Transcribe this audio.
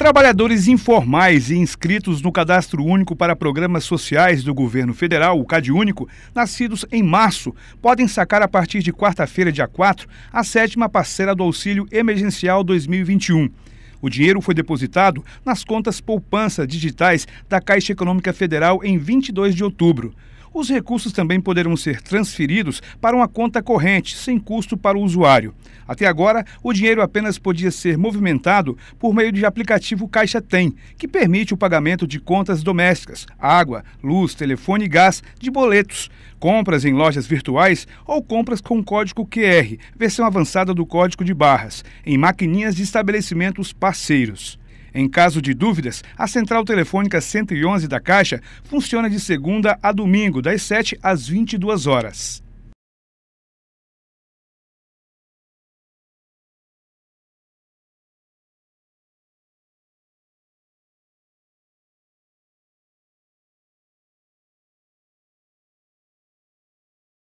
Trabalhadores informais e inscritos no Cadastro Único para Programas Sociais do Governo Federal, o CadÚnico, nascidos em março, podem sacar a partir de quarta-feira, dia 4, a sétima parcela do Auxílio Emergencial 2021. O dinheiro foi depositado nas contas poupança digitais da Caixa Econômica Federal em 22 de outubro. Os recursos também poderão ser transferidos para uma conta corrente, sem custo para o usuário. Até agora, o dinheiro apenas podia ser movimentado por meio de aplicativo Caixa Tem, que permite o pagamento de contas domésticas, água, luz, telefone e gás, de boletos, compras em lojas virtuais ou compras com código QR, versão avançada do código de barras, em maquininhas de estabelecimentos parceiros. Em caso de dúvidas, a central telefônica 111 da Caixa funciona de segunda a domingo, das 7 às 22 horas.